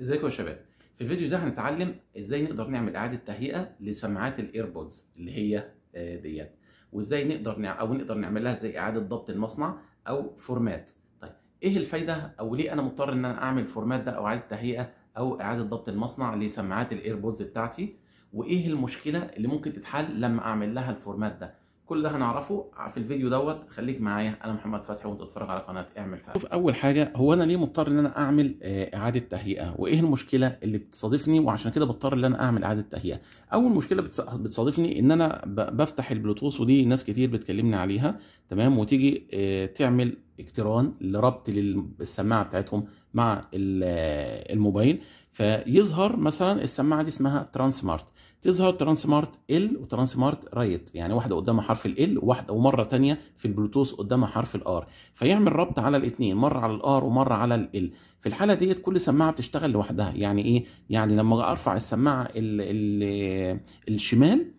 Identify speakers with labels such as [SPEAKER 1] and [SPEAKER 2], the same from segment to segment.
[SPEAKER 1] ازيكم يا شباب في الفيديو ده هنتعلم ازاي نقدر نعمل اعاده تهيئه لسماعات الايربودز اللي هي آه، ديت وازاي نقدر نع... او نقدر نعمل لها زي اعاده ضبط المصنع او فورمات طيب ايه الفايده او ليه انا مضطر ان انا اعمل فورمات ده او اعاده تهيئه او اعاده ضبط المصنع لسماعات الايربودز بتاعتي وايه المشكله اللي ممكن تتحل لما اعمل لها الفورمات ده كل ده هنعرفه في الفيديو دوت خليك معايا انا محمد فتحي وانت بتتفرج على قناه اعمل فعل شوف اول حاجه هو انا ليه مضطر ان انا اعمل آه، اعاده تهيئه وايه المشكله اللي بتصادفني وعشان كده بضطر ان انا اعمل اعاده تهيئه اول مشكله بتصادفني ان انا بفتح البلوتوث ودي ناس كتير بتكلمني عليها تمام وتيجي آه، تعمل اقتران لربط للسماعه بتاعتهم مع آه، الموبايل فيظهر مثلا السماعه دي اسمها ترانسمارت تظهر ترانسمارت ال وترانسمارت رايت يعني واحده قدامها حرف ال وواحده ومره ثانيه في البلوتوث قدامها حرف الار فيعمل ربط على الاثنين مره على الار ومره على ال في الحاله ديت كل سماعه بتشتغل لوحدها يعني ايه يعني لما ارفع السماعه ال ال الشمال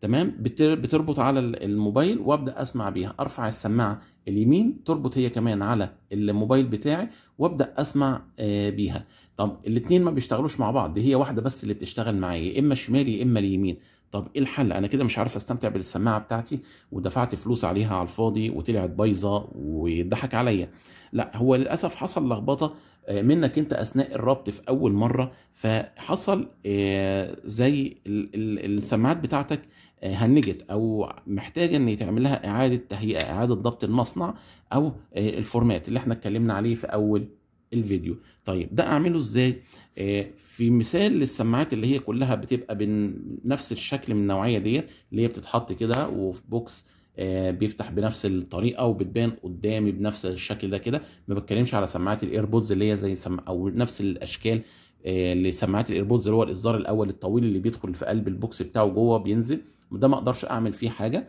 [SPEAKER 1] تمام بتربط على الموبايل وابدا اسمع بيها ارفع السماعه اليمين تربط هي كمان على الموبايل بتاعي وابدا اسمع آه، بيها طب الاثنين ما بيشتغلوش مع بعض هي واحده بس اللي بتشتغل معايا يا اما الشمال يا اما اليمين طب ايه الحل انا كده مش عارف استمتع بالسماعه بتاعتي ودفعت فلوس عليها على الفاضي وطلعت بايظه ويضحك عليا لا هو للاسف حصل لخبطه آه، منك انت اثناء الربط في اول مره فحصل آه، زي السماعات بتاعتك آه، هنجت او محتاجه ان يتعمل لها اعاده تهيئه اعاده ضبط المصنع او الفورمات اللي احنا اتكلمنا عليه في اول الفيديو طيب ده اعمله ازاي في مثال للسماعات اللي هي كلها بتبقى بنفس الشكل من النوعيه ديت اللي هي بتتحط كده وفي بوكس آه، بيفتح بنفس الطريقه وبتبان قدامي بنفس الشكل ده كده ما بتكلمش على سماعات الايربودز اللي هي زي سم... او نفس الاشكال آه، لسماعات الايربودز اللي هو الاصدار الاول الطويل اللي بيدخل في قلب البوكس بتاعه جوه بينزل ده ما اقدرش اعمل فيه حاجه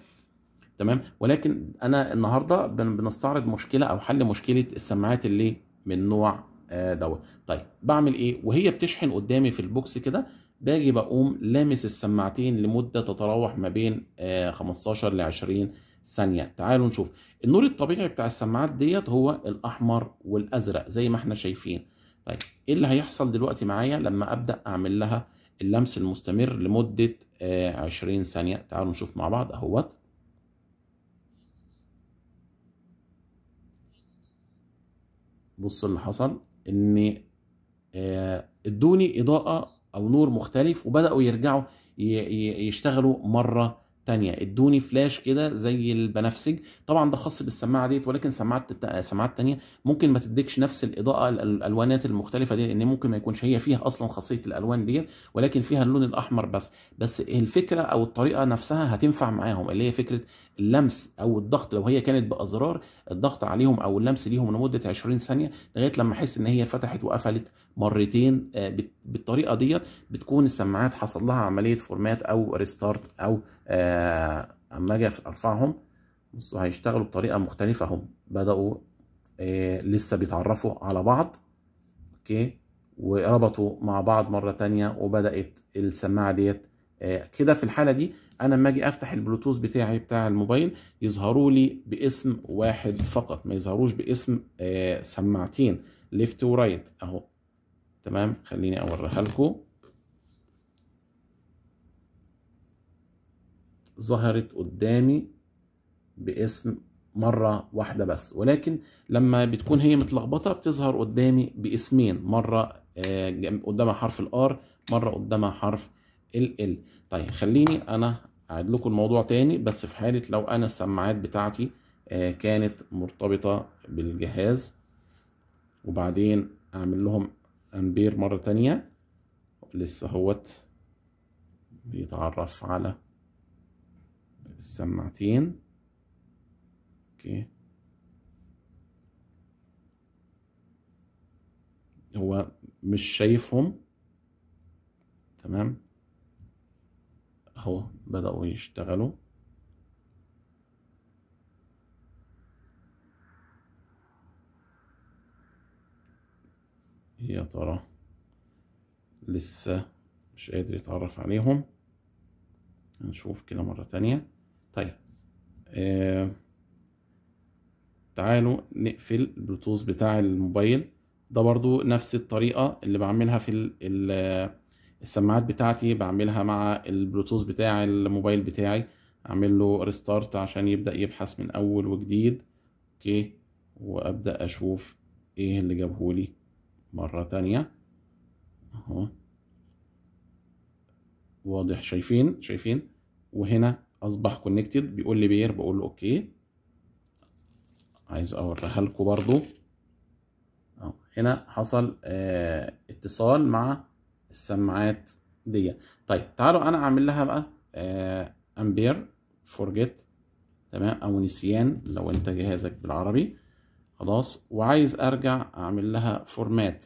[SPEAKER 1] تمام ولكن انا النهارده بنستعرض مشكله او حل مشكله السماعات اللي من نوع آه، دوت طيب بعمل ايه وهي بتشحن قدامي في البوكس كده باجي بقوم لامس السماعتين لمدة تتراوح ما بين 15 آه، ل 20 ثانية تعالوا نشوف النور الطبيعي بتاع السماعات ديت هو الأحمر والأزرق زي ما احنا شايفين طيب ايه اللي هيحصل دلوقتي معايا لما أبدأ أعمل لها اللمس المستمر لمدة 20 آه، ثانية تعالوا نشوف مع بعض أهوت بص اللي حصل ان آه، ادوني اضاءه او نور مختلف وبداوا يرجعوا يشتغلوا مره تانية ادوني فلاش كده زي البنفسج طبعا ده خاص بالسماعه ديت ولكن سماعات سماعات تانية ممكن ما تديكش نفس الاضاءه الالوانات المختلفه دي لان ممكن ما يكونش هي فيها اصلا خاصيه الالوان ديت ولكن فيها اللون الاحمر بس بس الفكره او الطريقه نفسها هتنفع معاهم اللي هي فكره اللمس او الضغط لو هي كانت بازرار الضغط عليهم او اللمس ليهم لمده 20 ثانيه لغايه لما احس ان هي فتحت وقفلت مرتين آه، بالطريقه ديت بتكون السماعات حصل لها عمليه فورمات او ريستارت او آه، اما اجي ارفعهم بصوا هيشتغلوا بطريقه مختلفه هم بداوا آه، لسه بيتعرفوا على بعض اوكي وربطوا مع بعض مره ثانيه وبدات السماعه ديت كده في الحاله دي انا لما اجي افتح البلوتوث بتاعي بتاع الموبايل يظهروا لي باسم واحد فقط ما يظهروش باسم سماعتين ليفت ورايت اهو تمام خليني اوريها لكم ظهرت قدامي باسم مرة واحدة بس ولكن لما بتكون هي متلخبطة بتظهر قدامي باسمين مرة آه، قدامها حرف الار مرة قدامها حرف ال ال طيب خليني انا اعيد لكم الموضوع تاني بس في حالة لو انا السماعات بتاعتي آه، كانت مرتبطة بالجهاز وبعدين اعمل لهم امبير مرة تانية لسه هوت بيتعرف على السماعتين اوكي هو مش شايفهم تمام اهو بدأوا يشتغلوا يا ترى لسه مش قادر يتعرف عليهم نشوف كده مرة تانية طيب آه تعالوا نقفل البلوتوث بتاع الموبايل ده برضو نفس الطريقة اللي بعملها في السماعات بتاعتي بعملها مع البلوتوث بتاع الموبايل بتاعي اعمل له ريستارت عشان يبدأ يبحث من اول وجديد اوكي وابدأ اشوف ايه اللي جابهولي مرة تانية اهو واضح شايفين شايفين وهنا اصبح كونكتد بيقول لي بير بقول له اوكي عايز اوريها لكم برضو اهو هنا حصل اه اتصال مع السماعات دي طيب تعالوا انا اعمل لها بقى اه امبير فورجيت تمام او نسيان لو انت جهازك بالعربي خلاص وعايز ارجع اعمل لها فورمات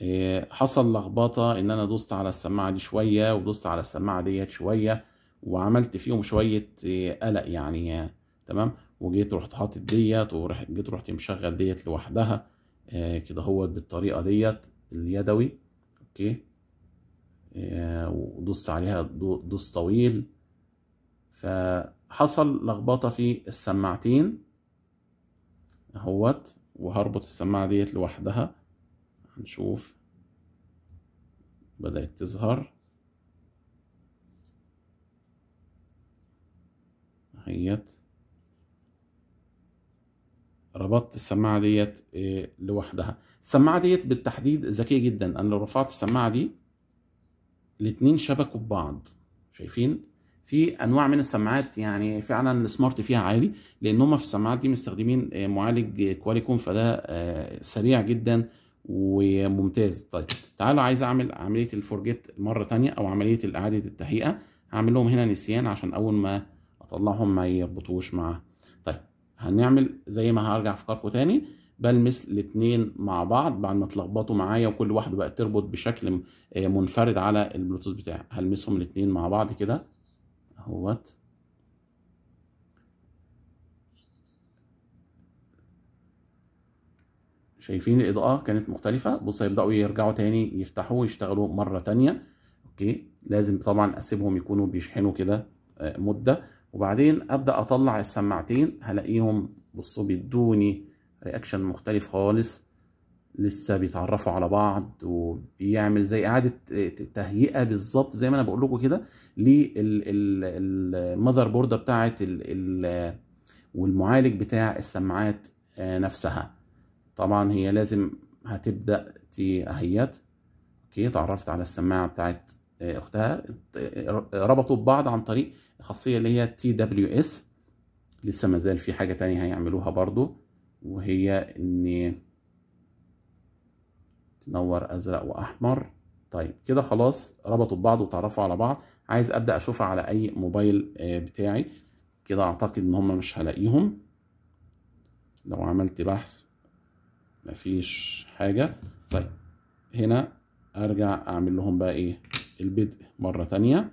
[SPEAKER 1] إيه، حصل لخبطه ان انا دوست على السماعه دي شويه ودوست على السماعه ديت شويه وعملت فيهم شويه إيه، قلق يعني تمام وجيت رحت حاطط ديت وجيت رحت مشغل ديت لوحدها إيه، كده هوت بالطريقه ديت اليدوي اوكي ودوست عليها دوس طويل فحصل لخبطه في السماعتين اهوت وهربط السماعة ديت لوحدها هنشوف بدأت تظهر اهيت ربطت السماعة ديت آه، لوحدها السماعة ديت بالتحديد ذكية جدا انا لو رفعت السماعة دي الاتنين شبكوا ببعض شايفين في انواع من السماعات يعني فعلا السمارت فيها عالي لان هم في السماعات دي مستخدمين آه، معالج كواليكوم فده آه، سريع جدا وممتاز طيب تعالوا عايز اعمل عمليه الفورجيت مره تانية او عمليه اعاده التهيئه هعمل لهم هنا نسيان عشان اول ما اطلعهم ما يربطوش مع طيب هنعمل زي ما هرجع افكاركم تاني بلمس الاثنين مع بعض بعد ما اتلخبطوا معايا وكل واحده بقت تربط بشكل آه، منفرد على البلوتوث بتاعي هلمسهم الاثنين مع بعض كده اهوت شايفين الاضاءه كانت مختلفه بص هيبداوا يرجعوا تاني يفتحوا ويشتغلوا مره تانية اوكي لازم طبعا اسيبهم يكونوا بيشحنوا كده آه، مده وبعدين ابدا اطلع السماعتين هلاقيهم بصوا بيدوني رياكشن مختلف خالص لسه بيتعرفوا على بعض وبيعمل زي اعاده تهيئه بالظبط زي ما انا بقول لكم كده للمذر بورد بتاعه والمعالج بتاع السماعات آه، نفسها طبعا هي لازم هتبدا تهيئت اوكي اتعرفت على السماعه بتاعت آه، اختها ربطوا ببعض عن طريق الخاصيه اللي هي تي دبليو اس لسه مازال في حاجه تانية هيعملوها برضو وهي ان تنور ازرق واحمر طيب كده خلاص ربطوا ببعض وتعرفوا على بعض عايز ابدا اشوفها على اي موبايل آه، بتاعي كده اعتقد ان هم مش هلاقيهم لو عملت بحث مفيش حاجة طيب هنا ارجع اعمل لهم بقى ايه البدء مرة تانية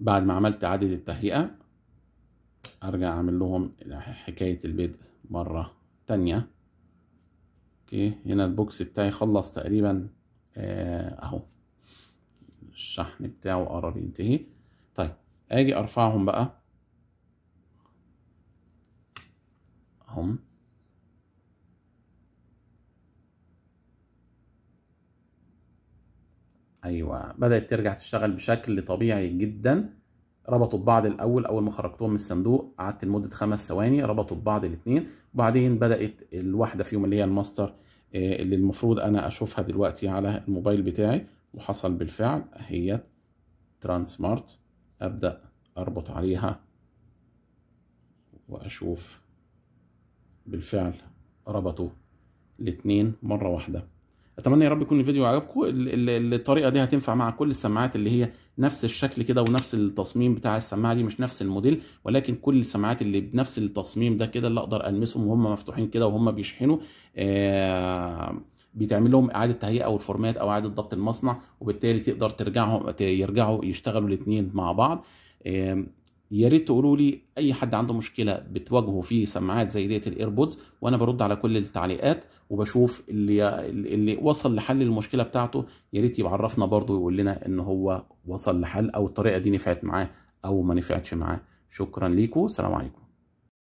[SPEAKER 1] بعد ما عملت عدد التهيئة ارجع اعمل لهم حكاية البدء مرة ثانيه اوكي هنا البوكس بتاعي خلص تقريبا آه، اهو الشحن بتاعه قرب ينتهي طيب اجي ارفعهم بقى هم ايوه بدات ترجع تشتغل بشكل طبيعي جدا ربطوا ببعض الاول اول ما خرجتهم من الصندوق قعدت لمده خمس ثواني ربطوا ببعض الاثنين وبعدين بدات الواحده فيهم اللي هي الماستر آه، اللي المفروض انا اشوفها دلوقتي على الموبايل بتاعي وحصل بالفعل هي ترانسمارت ابدا اربط عليها واشوف بالفعل ربطوا الاثنين مره واحده اتمنى يا رب يكون الفيديو عجبكم الطريقه دي هتنفع مع كل السماعات اللي هي نفس الشكل كده ونفس التصميم بتاع السماعه دي مش نفس الموديل ولكن كل السماعات اللي بنفس التصميم ده كده اللي اقدر المسهم وهم مفتوحين كده وهم بيشحنوا آه بيتعمل لهم اعاده تهيئه او الفورمات او اعاده ضبط المصنع وبالتالي تقدر ترجعهم يرجعوا يشتغلوا الاثنين مع بعض يا ريت تقولوا لي اي حد عنده مشكله بتواجهه في سماعات زي ديت الايربودز وانا برد على كل التعليقات وبشوف اللي اللي وصل لحل المشكله بتاعته يا ريت يبقى عرفنا برضه ويقول لنا ان هو وصل لحل او الطريقه دي نفعت معاه او ما نفعتش معاه شكرا ليكم سلام عليكم